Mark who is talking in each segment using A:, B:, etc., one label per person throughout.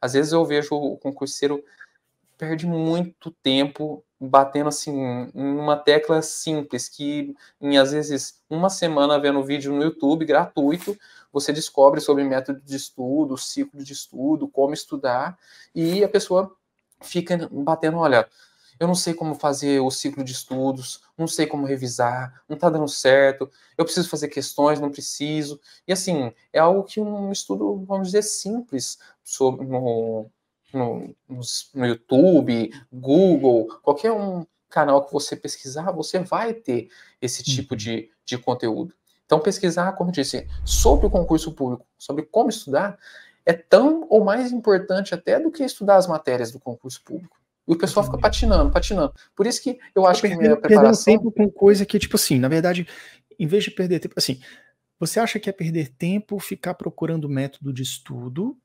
A: Às vezes eu vejo o concurseiro perde muito tempo batendo assim numa tecla simples que em às vezes uma semana vendo vídeo no YouTube gratuito você descobre sobre método de estudo, ciclo de estudo, como estudar e a pessoa fica batendo, olha, eu não sei como fazer o ciclo de estudos, não sei como revisar, não está dando certo, eu preciso fazer questões, não preciso. E assim, é algo que um estudo, vamos dizer, simples sobre, no, no, no YouTube, Google, qualquer um canal que você pesquisar, você vai ter esse tipo uhum. de, de conteúdo. Então, pesquisar, como eu disse, sobre o concurso público, sobre como estudar, é tão ou mais importante até do que estudar as matérias do concurso público. E o pessoal fica patinando, patinando. Por isso que eu acho eu que minha preparação...
B: tempo com coisa que, tipo assim, na verdade, em vez de perder tempo, assim, você acha que é perder tempo ficar procurando método de estudo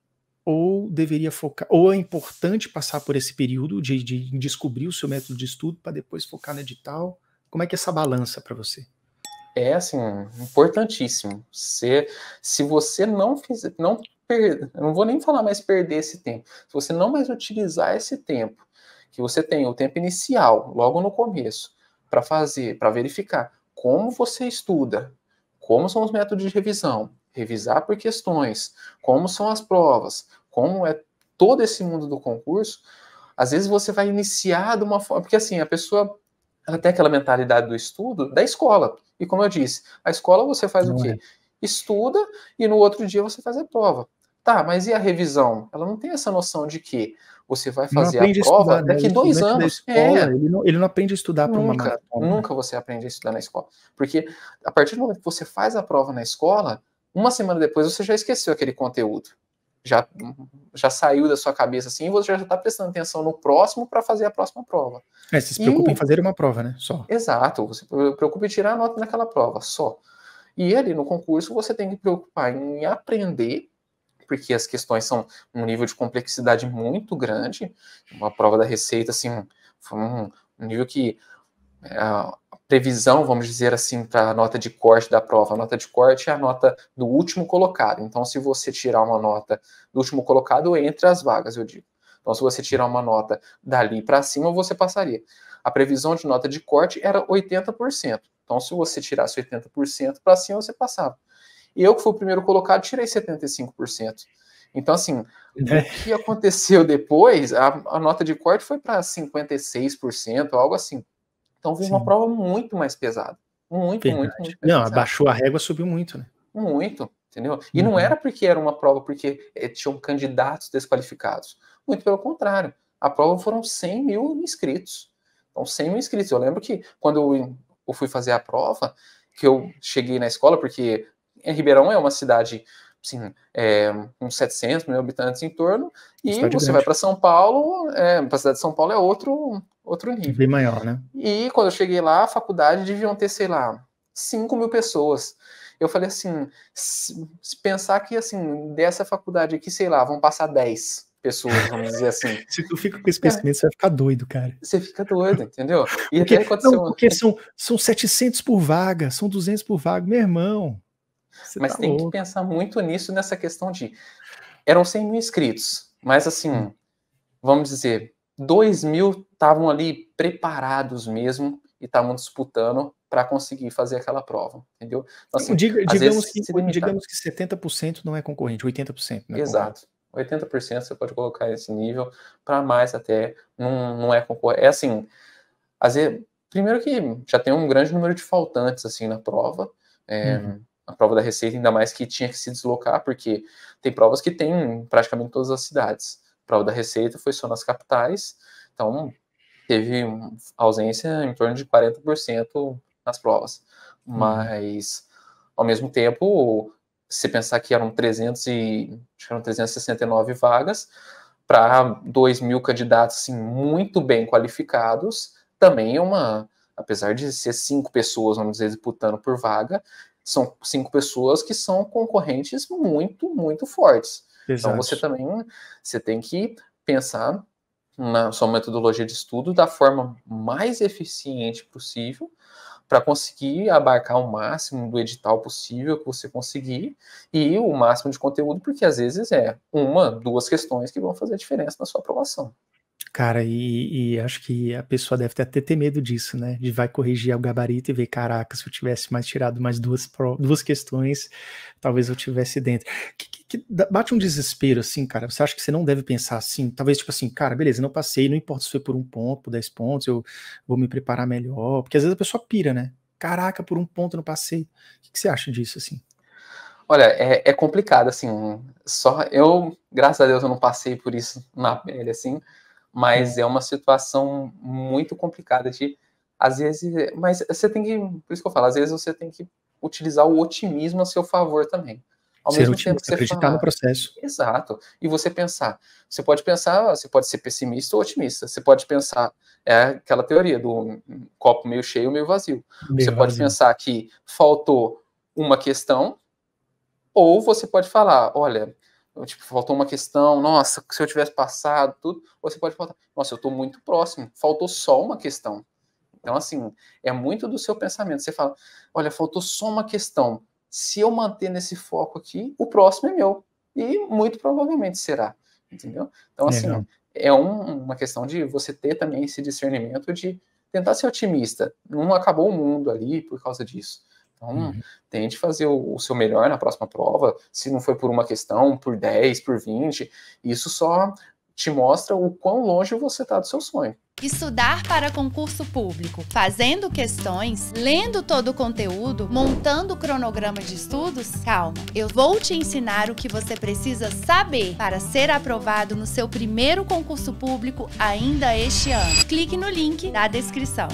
B: ou deveria focar, ou é importante passar por esse período de, de descobrir o seu método de estudo para depois focar no edital? Como é que é essa balança para você?
A: É assim, importantíssimo. Se, se você não fizer, não per, não vou nem falar mais perder esse tempo. Se você não mais utilizar esse tempo que você tem o tempo inicial, logo no começo, para fazer, para verificar como você estuda, como são os métodos de revisão, revisar por questões, como são as provas, como é todo esse mundo do concurso, às vezes você vai iniciar de uma forma, porque assim, a pessoa ela tem aquela mentalidade do estudo da escola. E como eu disse, a escola você faz Não o quê? É. Estuda e no outro dia você faz a prova. Tá, mas e a revisão? Ela não tem essa noção de que você vai fazer a prova estudar, né? daqui né? dois anos. É. Escola, é. ele,
B: não, ele não aprende a estudar para uma maratona. Nunca
A: você aprende a estudar na escola. Porque a partir do momento que você faz a prova na escola, uma semana depois você já esqueceu aquele conteúdo. Já, já saiu da sua cabeça assim, e você já está prestando atenção no próximo para fazer a próxima prova.
B: É, se preocupa e... em fazer uma prova, né? Só.
A: Exato, você preocupa em tirar a nota naquela prova, só. E ali no concurso você tem que preocupar em aprender porque as questões são um nível de complexidade muito grande. Uma prova da Receita, assim, foi um, um nível que é, a previsão, vamos dizer assim, para a nota de corte da prova. A nota de corte é a nota do último colocado. Então, se você tirar uma nota do último colocado, entre as vagas, eu digo. Então, se você tirar uma nota dali para cima, você passaria. A previsão de nota de corte era 80%. Então, se você tirasse 80% para cima, você passava. E eu, que fui o primeiro colocado, tirei 75%. Então, assim, é. o que aconteceu depois, a, a nota de corte foi para 56%, algo assim. Então, vi uma prova muito mais pesada.
B: Muito, Verdade. muito, muito. Não, abaixou a régua, subiu muito, né?
A: Muito, entendeu? E uhum. não era porque era uma prova porque eh, tinham candidatos desqualificados. Muito pelo contrário. A prova foram 100 mil inscritos. Então, 100 mil inscritos. Eu lembro que quando eu fui fazer a prova, que eu cheguei na escola, porque é, Ribeirão é uma cidade assim, é, uns 700 mil habitantes em torno, e você grande. vai para São Paulo, é, para a cidade de São Paulo é outro, outro
B: nível. Bem maior, né?
A: E quando eu cheguei lá, a faculdade deviam ter, sei lá, 5 mil pessoas. Eu falei assim, se pensar que, assim, dessa faculdade aqui, sei lá, vão passar 10
B: pessoas, vamos dizer assim. Se tu fica com esse pensamento, é. você vai ficar doido, cara. Você fica doido, entendeu? E porque, até aconteceu... Não, porque são, são 700 por vaga, são 200 por vaga, meu irmão.
A: Você mas tá tem louco. que pensar muito nisso, nessa questão de. Eram 100 mil inscritos, mas assim, hum. vamos dizer, 2 mil estavam ali preparados mesmo e estavam disputando para conseguir fazer aquela prova, entendeu? Então, assim, Diga, digamos, que, digamos
B: que 70% não é concorrente, 80% não é Exato.
A: 80% você pode colocar esse nível, para mais até, não, não é concorrente. É assim, às vezes, primeiro que já tem um grande número de faltantes assim na prova, é, uhum a prova da Receita, ainda mais que tinha que se deslocar, porque tem provas que tem em praticamente todas as cidades. A prova da Receita foi só nas capitais, então teve ausência em torno de 40% nas provas. Hum. Mas, ao mesmo tempo, se pensar que eram, 300 e, que eram 369 vagas, para 2 mil candidatos assim, muito bem qualificados, também é uma apesar de ser cinco pessoas, vamos dizer, disputando por vaga, são cinco pessoas que são concorrentes muito, muito fortes. Então, Exato. Então você também você tem que pensar na sua metodologia de estudo da forma mais eficiente possível para conseguir abarcar o máximo do edital possível que você conseguir e o máximo de conteúdo, porque às vezes é uma, duas questões que vão fazer diferença na sua aprovação.
B: Cara, e, e, acho que a pessoa deve até ter medo disso, né? De vai corrigir o gabarito e ver, caraca, se eu tivesse mais tirado mais duas, duas questões, talvez eu tivesse dentro. Que, que, que bate um desespero, assim, cara. Você acha que você não deve pensar assim? Talvez, tipo assim, cara, beleza, não passei, não importa se foi por um ponto, por dez pontos, eu vou me preparar melhor. Porque às vezes a pessoa pira, né? Caraca, por um ponto não passei. O que você acha disso, assim?
A: Olha, é, é, complicado, assim. Só eu, graças a Deus, eu não passei por isso na pele, assim. Mas é uma situação muito complicada de, às vezes, mas você tem que, por isso que eu falo, às vezes você tem que utilizar o otimismo a seu favor também. Ao ser mesmo tempo que você acreditar no processo. Exato. E você pensar, você pode pensar, você pode ser pessimista ou otimista. Você pode pensar, é aquela teoria do copo meio cheio, meio vazio. Meio você vazio. pode pensar que faltou uma questão ou você pode falar, olha, tipo, faltou uma questão, nossa, se eu tivesse passado, tudo, você pode falar, nossa, eu estou muito próximo, faltou só uma questão. Então, assim, é muito do seu pensamento. Você fala, olha, faltou só uma questão. Se eu manter nesse foco aqui, o próximo é meu. E muito provavelmente será. Entendeu? Então, assim, é um, uma questão de você ter também esse discernimento de tentar ser otimista. Não acabou o mundo ali por causa disso. Então, uhum. tente fazer o, o, seu melhor na próxima prova, se não foi por uma questão, por 10, por 20. Isso só te mostra o quão longe você está do seu sonho. Estudar para concurso público, fazendo questões, lendo todo o conteúdo, montando o cronograma de estudos? Calma, eu vou te ensinar o que você precisa saber para ser aprovado no seu primeiro concurso público ainda este ano. Clique no link da descrição.